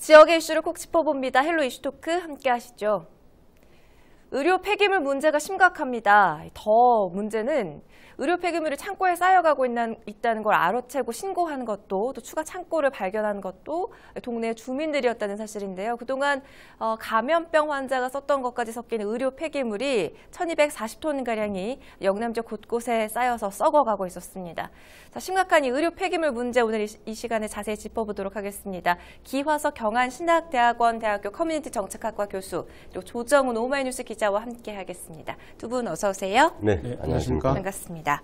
지역의 이슈를 콕 짚어봅니다. 헬로 이슈토크 함께 하시죠. 의료 폐기물 문제가 심각합니다. 더 문제는 의료 폐기물이 창고에 쌓여가고 있는, 있다는 걸 알아채고 신고하는 것도 또 추가 창고를 발견한 것도 동네 주민들이었다는 사실인데요. 그동안 어, 감염병 환자가 썼던 것까지 섞인 의료 폐기물이 1240톤가량이 영남 지역 곳곳에 쌓여서 썩어가고 있었습니다. 자, 심각한 이 의료 폐기물 문제 오늘 이, 이 시간에 자세히 짚어보도록 하겠습니다. 기화서 경안 신학대학원 대학교 커뮤니티 정책학과 교수 그리고 조정훈 오마이뉴스 기자 기자와 함께 하겠습니다. 두 분 어서 오세요. 네, 네 안녕하십니까. 반갑습니다.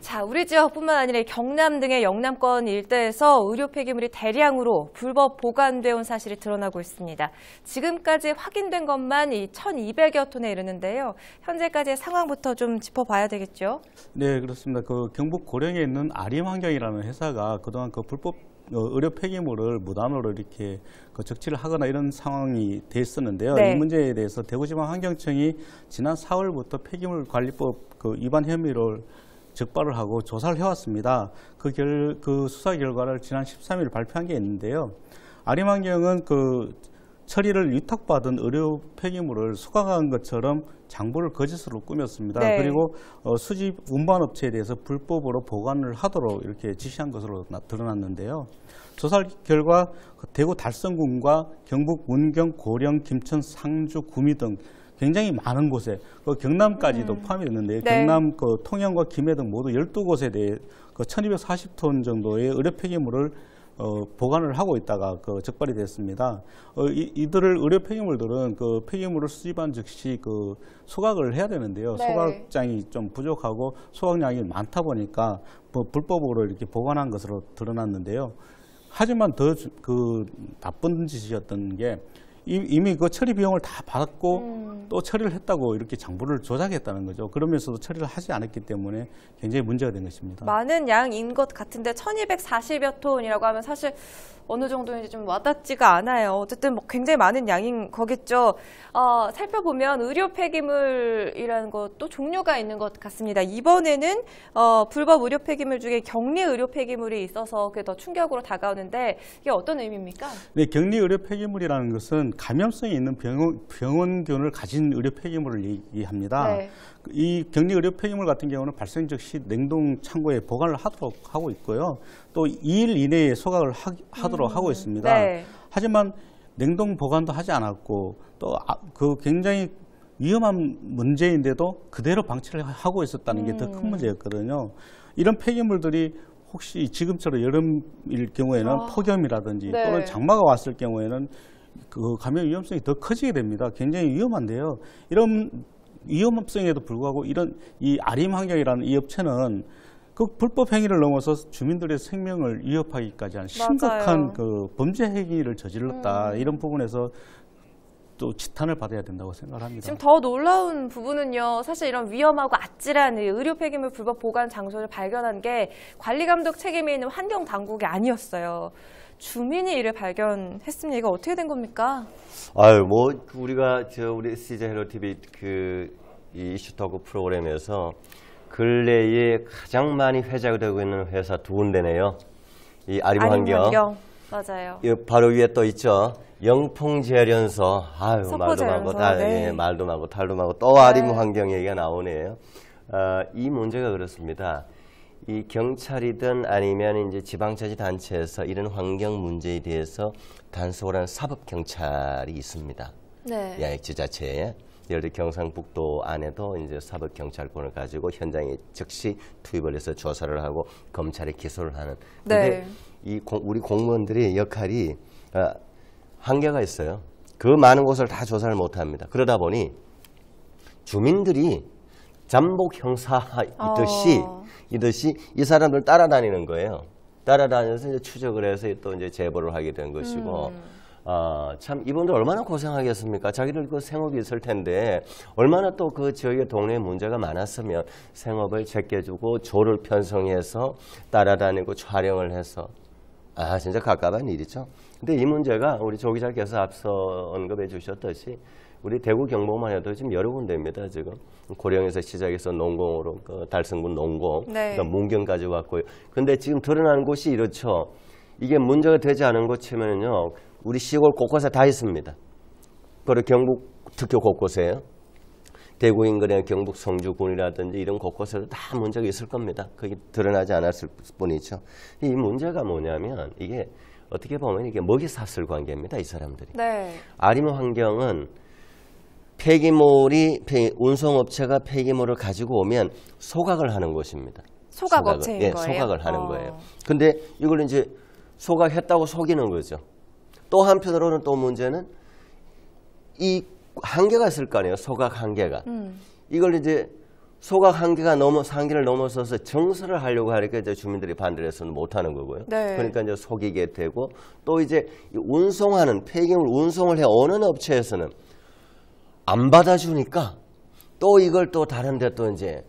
자, 우리 지역뿐만 아니라 경남 등의 영남권 일대에서 의료 폐기물이 대량으로 불법 보관되어온 사실이 드러나고 있습니다. 지금까지 확인된 것만 이 1,200여 톤에 이르는데요. 현재까지의 상황부터 좀 짚어봐야 되겠죠? 네, 그렇습니다. 그 경북 고령에 있는 아림환경이라는 회사가 그동안 그 불법 어, 의료 폐기물을 무단으로 이렇게 그 적치를 하거나 이런 상황이 돼 있었는데요. 네. 이 문제에 대해서 대구지방 환경청이 지난 4월부터 폐기물 관리법 그 위반 혐의를 적발을 하고 조사를 해왔습니다. 그, 결, 그 수사 결과를 지난 13일 발표한 게 있는데요. 아림환경은 그 처리를 위탁받은 의료 폐기물을 수거한 것처럼 장부를 거짓으로 꾸몄습니다. 네. 그리고 어, 수집 운반업체에 대해서 불법으로 보관을 하도록 이렇게 지시한 것으로 드러났는데요. 조사 결과 그 대구 달성군과 경북 문경, 고령, 김천, 상주, 구미 등 굉장히 많은 곳에 그 경남까지도 음. 포함이 됐는데 네. 경남 그 통영과 김해 등 모두 열두 곳에 대해 그 1240톤 정도의 의료 폐기물을 어, 보관을 하고 있다가 그 적발이 됐습니다. 어, 이, 들을 의료 폐기물들은 그 폐기물을 수집한 즉시 그 소각을 해야 되는데요. 네. 소각장이 좀 부족하고 소각량이 많다 보니까 뭐 불법으로 이렇게 보관한 것으로 드러났는데요. 하지만 더 그 나쁜 짓이었던 게 이미 그 처리 비용을 다 받았고 음. 또 처리를 했다고 이렇게 장부를 조작했다는 거죠. 그러면서도 처리를 하지 않았기 때문에 굉장히 문제가 된 것입니다. 많은 양인 것 같은데 1240여 톤이라고 하면 사실 어느 정도인지 좀 와닿지가 않아요. 어쨌든 뭐 굉장히 많은 양인 거겠죠. 어, 살펴보면 의료 폐기물이라는 것도 종류가 있는 것 같습니다. 이번에는 어, 불법 의료 폐기물 중에 격리 의료 폐기물이 있어서 그게 더 충격으로 다가오는데 이게 어떤 의미입니까? 네, 격리 의료 폐기물이라는 것은 감염성이 있는 병원, 병원 균을 가진 의료 폐기물을 얘기합니다. 네. 이 격리 의료 폐기물 같은 경우는 발생 즉시 냉동 창고에 보관을 하도록 하고 있고요. 또 2일 이내에 소각을 하, 하 도록 음. 하고 있습니다. 네. 하지만 냉동 보관도 하지 않았고 또그 아, 굉장히 위험한 문제인데도 그대로 방치를 하고 있었다는 게 더큰 음. 문제였거든요. 이런 폐기물들이 혹시 지금처럼 여름일 경우에는 아, 폭염이라든지 네. 또는 장마가 왔을 경우에는 그 감염 위험성이 더 커지게 됩니다. 굉장히 위험한데요. 이런 위험성에도 불구하고 이런 이 아림 환경이라는 이 업체는 그 불법 행위를 넘어서 주민들의 생명을 위협하기까지 한 심각한 맞아요. 그 범죄 행위를 저질렀다 음. 이런 부분에서 또 지탄을 받아야 된다고 생각합니다. 지금 더 놀라운 부분은요. 사실 이런 위험하고 아찔한 의료 폐기물 불법 보관 장소를 발견한 게 관리 감독 책임에 있는 환경 당국이 아니었어요. 주민이 이를 발견했습니다. 이거 어떻게 된 겁니까? 아유, 뭐 우리가 저 우리 시즌 헬로 TV 그이 슈터그 프로그램에서 근래에 가장 많이 회자 되고 있는 회사 두 군데네요. 이 아림환경. 맞아요. 바로 위에 또 있죠. 영풍재련소. 아유, 말도 많고, 다, 아, 네. 예, 말도 많고, 탈도 많고, 또 아림환경 네. 얘기가 나오네요. 아, 이 문제가 그렇습니다. 이 경찰이든 아니면 이제 지방자치 단체에서 이런 환경 문제에 대해서 단속을 하는 사법 경찰이 있습니다. 네. 예, 지자체에. 예를 들어 경상북도 안에도 이제 사법 경찰권을 가지고 현장에 즉시 투입을 해서 조사를 하고 검찰에 기소를 하는. 근데 네. 이 공, 우리 공무원들의 역할이 아, 한계가 있어요. 그 많은 곳을 다 조사를 못 합니다. 그러다 보니 주민들이 잠복 형사 이듯이 어. 이듯이 이 사람들 따라다니는 거예요. 따라다녀서 이제 추적을 해서 또 이제 제보를 하게 된 것이고 음. 아, 참 이분들 얼마나 고생하겠습니까? 자기들 그 생업이 있을 텐데 얼마나 또 그 지역의 동네에 문제가 많았으면 생업을 제껴주고 조를 편성해서 따라다니고 촬영을 해서 아 진짜 가깝한 일이죠. 근데 이 문제가 우리 조 기자께서 앞서 언급해 주셨듯이 우리 대구 경북만 해도 지금 여러 군데입니다 지금. 음, 고령에서 시작해서 농공으로 그 달성군 농공, 네. 그다음 문경까지 왔고요. 근데 지금 드러나는 곳이 이렇죠. 이게 문제가 되지 않은 곳이면요, 우리 시골 곳곳에 다 있습니다. 그리고 경북 특히 곳곳에요. 대구 인근의 경북 성주군이라든지 이런 곳곳에도 다 문제가 있을 겁니다. 그게 드러나지 않았을 뿐이죠. 이 문제가 뭐냐면 이게 어떻게 보면 이게 먹이 사슬 관계입니다. 이 사람들이. 네. 아림 환경은 폐기물이 운송업체가 폐기물을 가지고 오면 소각을 하는 것입니다. 소각업체인 소각을, 예, 거예요? 소각을 하는 어. 거예요. 근데 이걸 이제 소각했다고 속이는 거죠. 또 한편으로는 또 문제는 이 한계가 있을 거 아니에요. 소각 한계가. 음. 이걸 이제 소각 한계가 넘어 상계를 넘어서서 정서를 하려고 하니까 이제 주민들이 반대를 해서는 못하는 거고요. 네. 그러니까 이제 속이게 되고 또 이제 운송하는 폐기물 운송을 해 오는 업체에서는 안 받아주니까 또 이걸 또 다른 데또 이제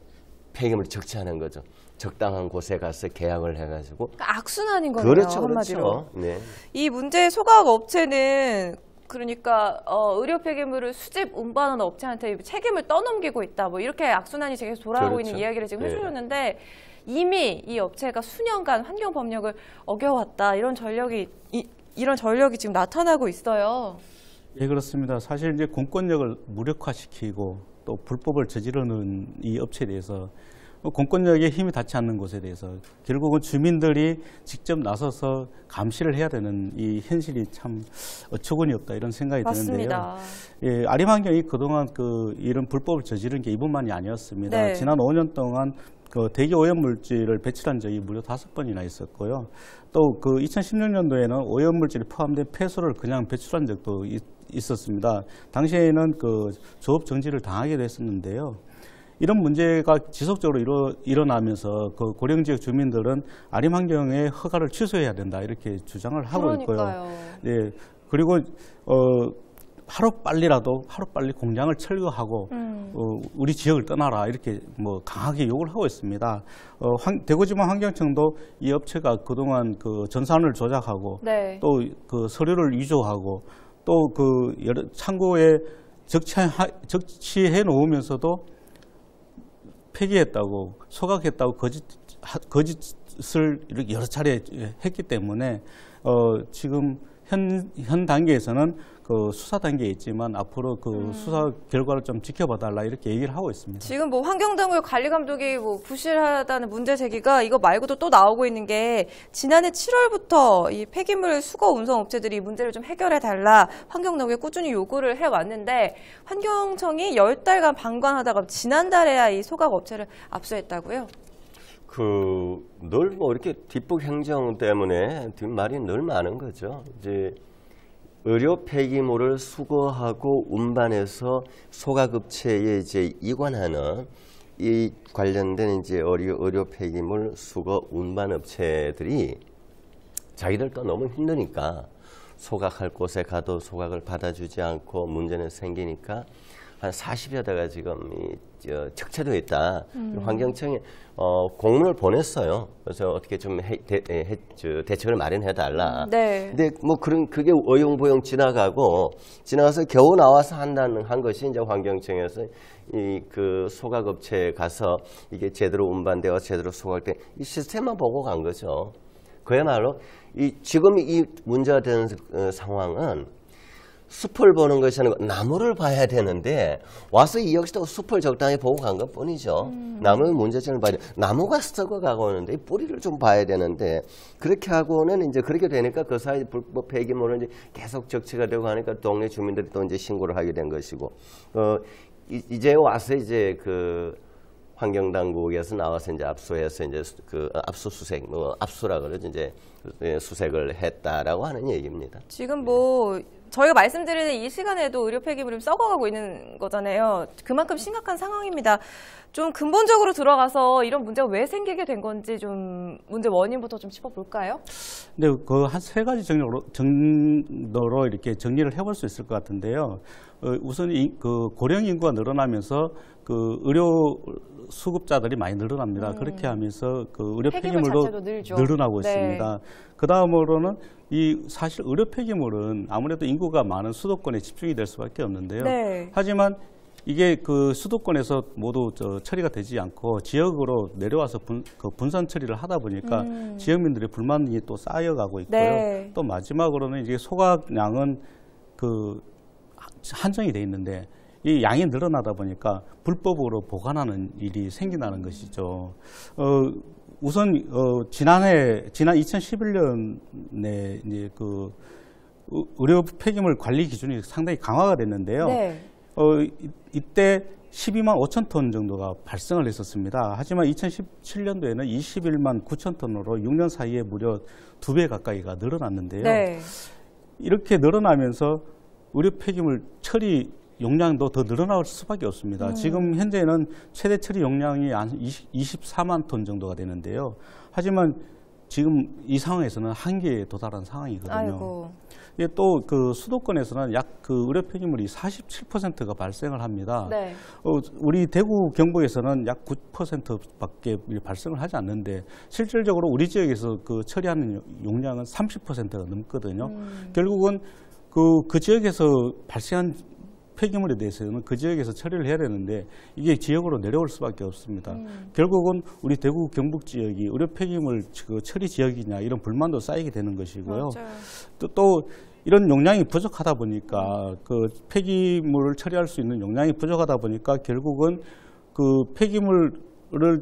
폐기물 적치하는 거죠. 적당한 곳에 가서 계약을 해가지고 그러니까 악순환인 거네요. 그렇죠, 그렇죠. 네. 이 문제의 소각 업체는 그러니까 어, 의료 폐기물을 수집 운반하는 업체한테 책임을 떠넘기고 있다. 뭐 이렇게 악순환이 계속 돌아오고 그렇죠. 있는 이야기를 지금 네. 해주셨는데 이미 이 업체가 수년간 환경 법령을 어겨왔다. 이런 전력이 이, 이런 전력이 지금 나타나고 있어요. 예, 그렇습니다. 사실 이제 공권력을 무력화시키고 또 불법을 저지르는 이 업체에 대해서 뭐 공권력의 힘이 닿지 않는 곳에 대해서 결국은 주민들이 직접 나서서 감시를 해야 되는 이 현실이 참 어처구니 없다 이런 생각이 맞습니다. 드는데요. 예, 아리만경이 그동안 그 이런 불법을 저지른 게 이분만이 아니었습니다. 네. 지난 5년 동안 그 대기 오염 물질을 배출한 적이 무려 다섯 번이나 있었고요. 또그 2016년도에는 오염물질이 포함된 폐수를 그냥 배출한 적도 있, 있었습니다. 당시에는 그 조업 정지를 당하게 됐었는데요. 이런 문제가 지속적으로 일어, 일어나면서 그 고령 지역 주민들은 아림 환경의 허가를 취소해야 된다 이렇게 주장을 하고 그러니까요. 있고요. 예. 그리고 어 하루 빨리라도 하루 빨리 공장을 철거하고 음. 어, 우리 지역을 떠나라 이렇게 뭐 강하게 요구를 하고 있습니다. 어, 환, 대구지방 환경청도 이 업체가 그동안 그 전산을 조작하고 네. 또그 서류를 위조하고 또그 창고에 적치하, 적치해 놓으면서도 폐기했다고 소각했다고 거짓 거짓을 이렇게 여러 차례 했기 때문에 어, 지금 현, 현 단계에서는 그 수사 단계에 있지만 앞으로 그 음. 수사 결과를 좀 지켜봐달라 이렇게 얘기를 하고 있습니다. 지금 뭐 환경당국 관리 감독이 뭐 부실하다는 문제 제기가 이거 말고도 또 나오고 있는 게 지난해 7월부터 이 폐기물 수거 운송 업체들이 문제를 좀 해결해 달라 환경당국에 꾸준히 요구를 해 왔는데 환경청이 10달간 방관하다가 지난달에야 이 소각 업체를 압수했다고요? 그늘뭐 이렇게 뒷북 행정 때문에 뒷말이 늘 많은 거죠. 이제 의료 폐기물을 수거하고 운반해서 소각업체에 이제 이관하는 이 관련된 이제 의료, 의료 폐기물 수거 운반업체들이 자기들 또 너무 힘드니까 소각할 곳에 가도 소각을 받아주지 않고 문제는 생기니까 한 40여 대가 지금 이 저, 어, 척체도있다 음. 환경청에 어, 공문을 보냈어요. 그래서 어떻게 좀 해, 대, 예, 해, 대책을 마련해 달라. 음, 네. 근데 뭐 그런 그게 어용보용 지나가고 지나가서 겨우 나와서 한다는 한 것이 이제 환경청에서 이 그 소각업체에 가서 이게 제대로 운반되어 제대로 소각된 이 시스템만 보고 간 거죠. 그야말로 이 지금 이 문제가 되는 어, 상황은 숲을 보는 것이 아니고 나무를 봐야 되는데 와서 이 역시도 숲을 적당히 보고 간 것뿐이죠. 음. 나무의 문제점을 봐야 돼. 나무가 썩어가고 오는데 뿌리를 좀 봐야 되는데 그렇게 하고는 이제 그렇게 되니까 그 사이 불법 폐기물은 이제 계속 적체가 되고 하니까 동네 주민들이 또 이제 신고를 하게 된 것이고 어 이제 와서 이제 그 환경당국에서 나와서 이제 압수해서 이제 그 압수수색, 뭐 압수라 그러죠. 이제 그, 예, 수색을 했다라고 하는 얘기입니다. 지금 뭐 저희가 말씀드리는 이 시간에도 의료 폐기물이 썩어가고 있는 거잖아요. 그만큼 심각한 상황입니다. 좀 근본적으로 들어가서 이런 문제가 왜 생기게 된 건지 좀 문제 원인부터 좀 짚어볼까요? 네, 그한 세 가지 정리로, 정도로 이렇게 정리를 해볼 수 있을 것 같은데요. 어, 우선 그 고령 인구가 늘어나면서 그 의료 수급자들이 많이 늘어납니다. 음. 그렇게 하면서 그 의료 폐기물도 늘어나고 네. 있습니다. 그 다음으로는 이 사실 의료 폐기물은 아무래도 인구가 많은 수도권에 집중이 될 수밖에 없는데요. 네. 하지만 이게 그 수도권에서 모두 저 처리가 되지 않고 지역으로 내려와서 분, 그 분산 처리를 하다 보니까 음. 지역민들의 불만이 또 쌓여가고 있고요. 네. 또 마지막으로는 이제 소각량은 그 한정이 돼 있는데 이 양이 늘어나다 보니까 불법으로 보관하는 일이 생기나는 것이죠. 어, 우선 어, 지난해 지난 2011년에 이제 그 의료 폐기물 관리 기준이 상당히 강화가 됐는데요. 네. 어, 이, 이때 12만 5천 톤 정도가 발생을 했었습니다. 하지만 2017년도에는 21만 9천 톤으로 6년 사이에 무려 두 배 가까이가 늘어났는데요. 네. 이렇게 늘어나면서 의료 폐기물 처리 용량도 더 늘어날 수밖에 없습니다. 음. 지금 현재는 최대 처리 용량이 한 20, 24만 톤 정도가 되는데요. 하지만 지금 이 상황에서는 한계에 도달한 상황이거든요. 예, 또그 수도권에서는 약 그 의료 폐기물이 47%가 발생을 합니다. 네. 어, 우리 대구 경북에서는 약 9%밖에 발생을 하지 않는데 실질적으로 우리 지역에서 그 처리하는 용량은 30%가 넘거든요. 음. 결국은 그, 그 지역에서 발생한 폐기물에 대해서는 그 지역에서 처리를 해야 되는데 이게 지역으로 내려올 수밖에 없습니다. 음. 결국은 우리 대구 경북 지역이 의료 폐기물 그 처리 지역이냐 이런 불만도 쌓이게 되는 것이고요. 또, 또 이런 용량이 부족하다 보니까 그 폐기물을 처리할 수 있는 용량이 부족하다 보니까 결국은 그 폐기물을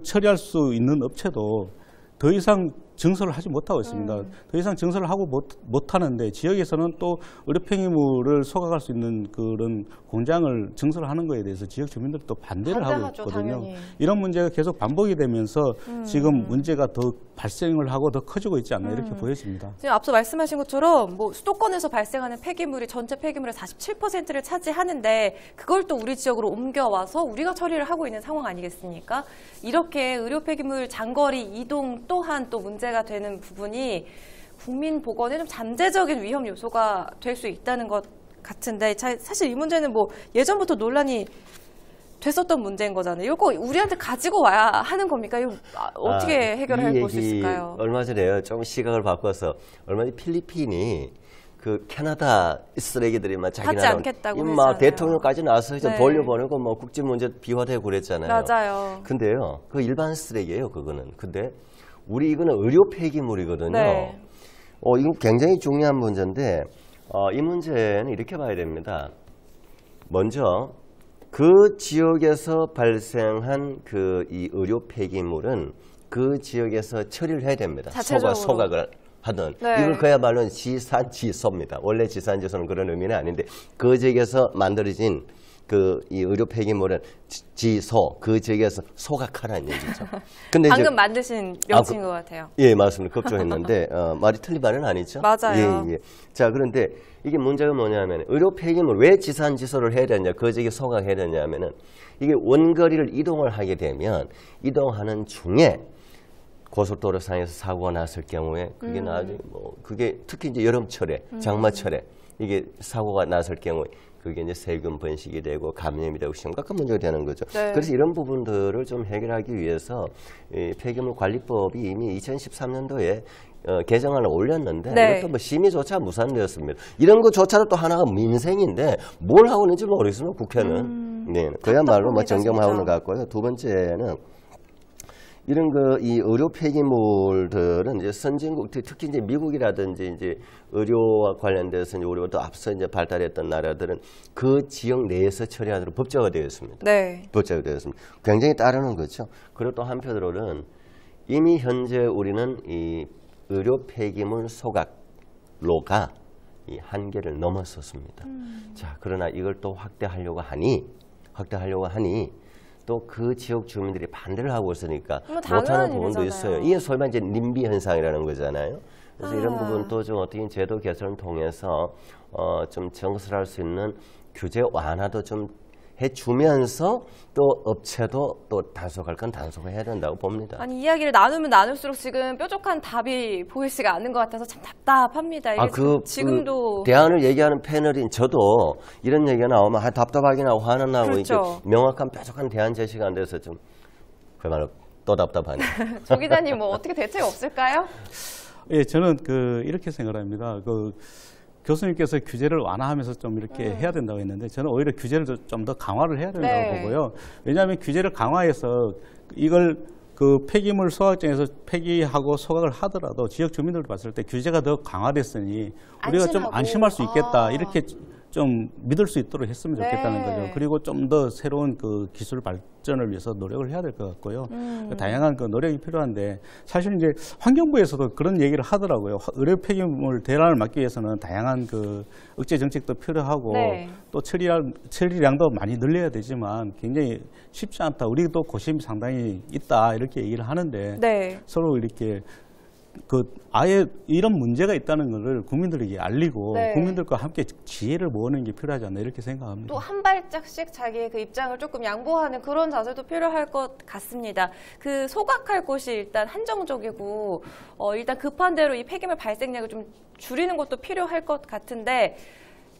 처리할 수 있는 업체도 더 이상 증설을 하지 못하고 있습니다. 음. 더 이상 증설을 하고 못, 못하는데 지역에서는 또 의료폐기물을 소각할 수 있는 그런 공장을 증설하는 거에 대해서 지역 주민들이 또 반대를 하고 있거든요. 당연히. 이런 문제가 계속 반복이 되면서 음. 지금 문제가 더 발생을 하고 더 커지고 있지 않나 이렇게 음. 보여집니다. 지금 앞서 말씀하신 것처럼 뭐 수도권에서 발생하는 폐기물이 전체 폐기물의 47%를 차지하는데 그걸 또 우리 지역으로 옮겨와서 우리가 처리를 하고 있는 상황 아니겠습니까? 이렇게 의료 폐기물 장거리 이동 또한 또 문제 문제가 되는 부분이 국민 보건에 좀 잠재적인 위험 요소가 될 수 있다는 것 같은데 사실 이 문제는 뭐 예전부터 논란이 됐었던 문제인 거잖아요. 이거 우리한테 가지고 와야 하는 겁니까? 이거 아, 어떻게 아, 해결해 볼수 있을까요? 얼마 전에요. 조금 시각을 바꿔서 얼마 전에 필리핀이 그 캐나다 쓰레기들이 막 자기 나라 않겠다고 막 뭐 대통령까지 나서 네. 돌려보내고 뭐 국제 문제 비화되고 그랬잖아요. 맞아요. 근데요. 그 일반 쓰레기예요, 그거는. 근데 우리 이거는 의료 폐기물이거든요. 네. 어, 이건 굉장히 중요한 문제인데 어, 이 문제는 이렇게 봐야 됩니다. 먼저 그 지역에서 발생한 그 이 의료 폐기물은 그 지역에서 처리를 해야 됩니다. 소각, 소각을 하든 네. 이걸 그야말로 지산지소입니다. 원래 지산지소는 그런 의미는 아닌데 그 지역에서 만들어진 그이 의료 폐기물은 지소 그 지역에서 소각하라는 얘기죠. 근데 방금 이제, 만드신 명칭인 아, 그, 것 같아요. 예, 맞습니다. 걱정했는데 어, 말이 틀린 말은 아니죠. 맞아요. 예, 예. 자, 그런데 이게 문제가 뭐냐면 의료 폐기물 왜 지산 지소를 해야 되냐, 그 지역에 소각해야 되냐면은 이게 원거리를 이동을 하게 되면 이동하는 중에 고속도로 상에서 사고가 났을 경우에 그게 음. 나중에 뭐 그게 특히 이제 여름철에 음. 장마철에 이게 사고가 났을 경우에 그게 이제 세금 번식이 되고 감염이 되고 심각한 문제가 되는 거죠. 네. 그래서 이런 부분들을 좀 해결하기 위해서 이 폐기물 관리법이 이미 2013년도에 어, 개정안을 올렸는데 네. 이것도 뭐 심의조차 무산되었습니다. 이런 것조차도 또 하나가 민생인데 뭘 하고 있는지 모르겠으면 국회는 음, 네, 그야말로 뭐 정경하고 있는 것 같고요. 두 번째는 이런 그 이 의료 폐기물들은 이제 선진국 특히 이제 미국이라든지 이제 의료와 관련돼서 이제 우리보다 앞서 이제 발달했던 나라들은 그 지역 내에서 처리하도록 법제화 되어 있습니다. 네. 법제화 되어 있습니다. 굉장히 따르는 거죠. 그리고 또 한편으로는 이미 현재 우리는 이 의료 폐기물 소각로가 이 한계를 넘었었습니다. 음. 자, 그러나 이걸 또 확대하려고 하니 확대하려고 하니 또그 지역 주민들이 반대를 하고 있으니까 뭐 못하는 부분도 있어요. 이게 소위 말 이제 님비 현상이라는 거잖아요. 그래서 아. 이런 부분도 좀 어떻게 제도 개선을 통해서 어, 좀 정설할 수 있는 규제 완화도 좀 해주면서 또 업체도 또 단속할 건 단속을 해야 된다고 봅니다. 아니 이야기를 나누면 나눌수록 지금 뾰족한 답이 보이지가 않는 것 같아서 참 답답합니다. 아, 그, 그 지금도 그 대안을 얘기하는 패널인 저도 이런 얘기가 나오면 아, 답답하긴 하고 화는 나고 그렇죠. 명확한 뾰족한 대안 제시가 안 돼서 좀 그야말로 또 답답하네. 조 기자님 뭐 어떻게 대책 없을까요? 예, 저는 그 이렇게 생각합니다. 그 교수님께서 규제를 완화하면서 좀 이렇게 음. 해야 된다고 했는데 저는 오히려 규제를 좀 더 강화를 해야 된다고 네. 보고요. 왜냐하면 규제를 강화해서 이걸 그 폐기물 소각장에서 폐기하고 소각을 하더라도 지역 주민들 봤을 때 규제가 더 강화됐으니 우리가 안심하고. 좀 안심할 수 있겠다 아. 이렇게 좀 믿을 수 있도록 했으면 네. 좋겠다는 네. 거죠. 그리고 좀 더 새로운 그 기술 발전을 위해서 노력을 해야 될 것 같고요. 음. 그러니까 다양한 그 노력이 필요한데 사실 이제 환경부에서도 그런 얘기를 하더라고요. 의료 폐기물 대란을 막기 위해서는 다양한 그 억제 정책도 필요하고 네. 또 처리할 처리량도 많이 늘려야 되지만 굉장히 쉽지 않다. 우리도 고심이 상당히 있다 이렇게 얘기를 하는데 네. 서로 이렇게 그 아예 이런 문제가 있다는 것을 국민들에게 알리고 네. 국민들과 함께 지혜를 모으는 게 필요하지 않나 이렇게 생각합니다. 또 한 발짝씩 자기의 그 입장을 조금 양보하는 그런 자세도 필요할 것 같습니다. 그 소각할 곳이 일단 한정적이고 어 일단 급한 대로 이 폐기물 발생량을 좀 줄이는 것도 필요할 것 같은데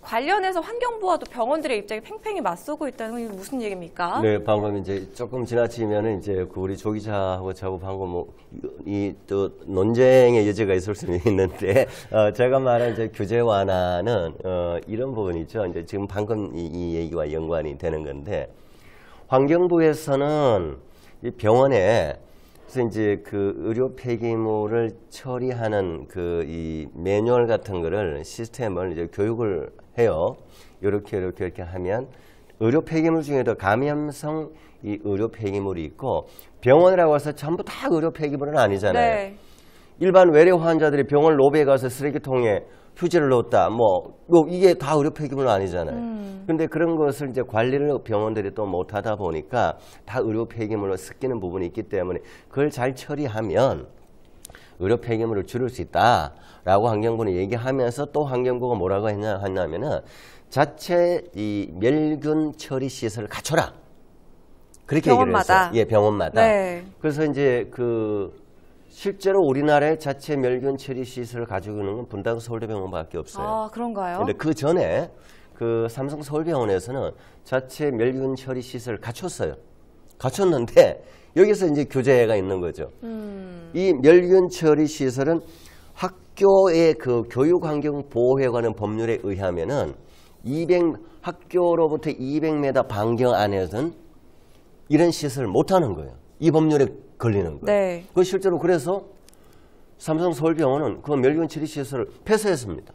관련해서 환경부와도 병원들의 입장이 팽팽히 맞서고 있다는 건 무슨 얘기입니까? 네, 방금 이제 조금 지나치면 이제 그 우리 조 기자하고 저하고 방금 뭐이또 논쟁의 여지가 있을 수는 있는데 어, 제가 말한 이제 규제 완화는 어, 이런 부분이죠. 이제 지금 방금 이, 이 얘기와 연관이 되는 건데 환경부에서는 이 병원에 그래서 이제 그 의료 폐기물을 처리하는 그 이 매뉴얼 같은 거를 시스템을 이제 교육을 해요. 이렇게 이렇게 이렇게 하면 의료 폐기물 중에도 감염성 이 의료 폐기물이 있고 병원이라고 해서 전부 다 의료 폐기물은 아니잖아요. 네. 일반 외래 환자들이 병원 로비에 가서 쓰레기통에 휴지를 넣었다 뭐, 뭐 이게 다 의료 폐기물은 아니잖아요. 음. 근데 그런 것을 이제 관리를 병원들이 또 못하다 보니까 다 의료 폐기물로 섞이는 부분이 있기 때문에 그걸 잘 처리하면 의료 폐기물을 줄일 수 있다라고 환경부는 얘기하면서 또 환경부가 뭐라고 했냐 하냐면은 자체 이 멸균 처리 시설을 갖춰라. 그렇게 병원마다. 얘기를 했어요. 예, 병원마다. 네. 그래서 이제 그 실제로 우리나라에 자체 멸균 처리 시설을 가지고 있는 건 분당 서울대병원밖에 없어요. 아 그런가요? 근데 그 전에 그 삼성 서울병원에서는 자체 멸균 처리 시설을 갖췄어요. 갖췄는데 여기서 이제 교재가 있는 거죠. 음. 이 멸균 처리 시설은 학교의 그 교육 환경 보호에 관한 법률에 의하면은 200 학교로부터 200m 반경 안에서는 이런 시설을 못 하는 거예요. 이 법률에 걸리는 거예요. 네. 그 실제로 그래서 삼성 서울병원은 그 멸균 치리 시설을 폐쇄했습니다.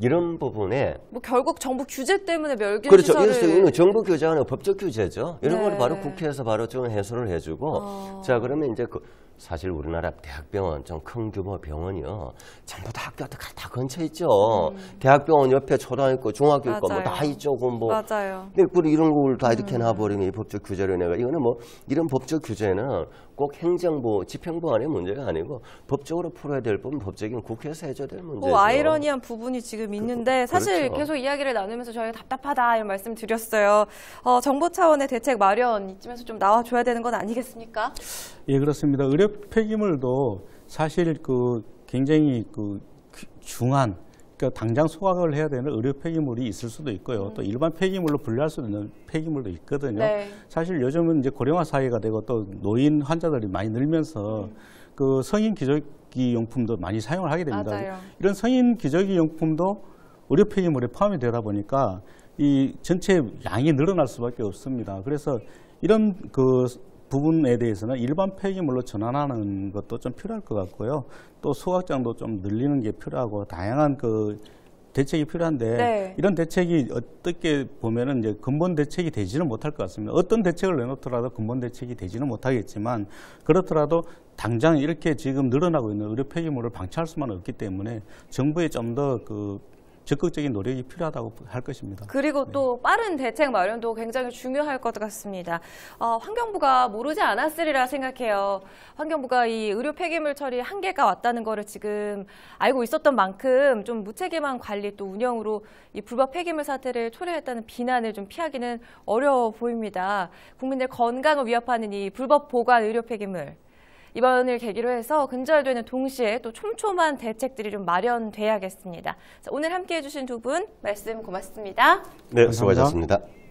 이런 부분에 뭐 결국 정부 규제 때문에 멸균 그렇죠. 시설을 그렇죠. 이는 정부 규제하는 법적 규제죠. 이런 네. 걸 바로 국회에서 바로 좀 해소를 해주고 아... 자 그러면 이제 그 사실 우리나라 대학병원 좀 큰 규모 병원이요 전부 다 학교 다, 다 근처에 있죠 음. 대학병원 옆에 초등학교 중학교 있고 뭐다 있죠 그건 뭐 맞아요 근데 그걸 이런 걸 다 이렇게 음. 놔버리니 법적 규제를 내가 이거는 뭐 이런 법적 규제는 꼭 행정부, 집행부안의 문제가 아니고 법적으로 풀어야 될 부분, 법적인 국회에서 해줘야 될 문제죠. 그 아이러니한 부분이 지금 그, 있는데 그, 사실 그렇죠. 계속 이야기를 나누면서 저희가 답답하다 이런 말씀 드렸어요. 어, 정부 차원의 대책 마련 이쯤에서 좀 나와줘야 되는 건 아니겠습니까? 예, 그렇습니다. 의료 폐기물도 사실 그 굉장히 그 중한 그러니까 당장 소각을 해야 되는 의료 폐기물이 있을 수도 있고요. 음. 또 일반 폐기물로 분류할 수 있는 폐기물도 있거든요. 네. 사실 요즘은 이제 고령화 사회가 되고 또 노인 환자들이 많이 늘면서 음. 그 성인 기저귀 용품도 많이 사용을 하게 됩니다. 맞아요. 이런 성인 기저귀 용품도 의료 폐기물에 포함이 되다 보니까 이 전체 양이 늘어날 수밖에 없습니다. 그래서 이런 그 부분에 대해서는 일반 폐기물로 전환하는 것도 좀 필요할 것 같고요. 또 수확장도 좀 늘리는 게 필요하고 다양한 그 대책이 필요한데 네. 이런 대책이 어떻게 보면은 이제 근본 대책이 되지는 못할 것 같습니다. 어떤 대책을 내놓더라도 근본 대책이 되지는 못하겠지만 그렇더라도 당장 이렇게 지금 늘어나고 있는 의료 폐기물을 방치할 수만 없기 때문에 정부에 좀더그 적극적인 노력이 필요하다고 할 것입니다. 그리고 네. 또 네. 빠른 대책 마련도 굉장히 중요할 것 같습니다. 어, 환경부가 모르지 않았으리라 생각해요. 환경부가 이 의료 폐기물 처리 한계가 왔다는 것을 지금 알고 있었던 만큼 좀 무책임한 관리 또 운영으로 이 불법 폐기물 사태를 초래했다는 비난을 좀 피하기는 어려워 보입니다. 국민들 건강을 위협하는 이 불법 보관 의료 폐기물 이번을 계기로 해서 근절되는 동시에 또 촘촘한 대책들이 좀 마련돼야겠습니다. 오늘 함께해 주신 두 분 말씀 고맙습니다. 네, 수고하셨습니다.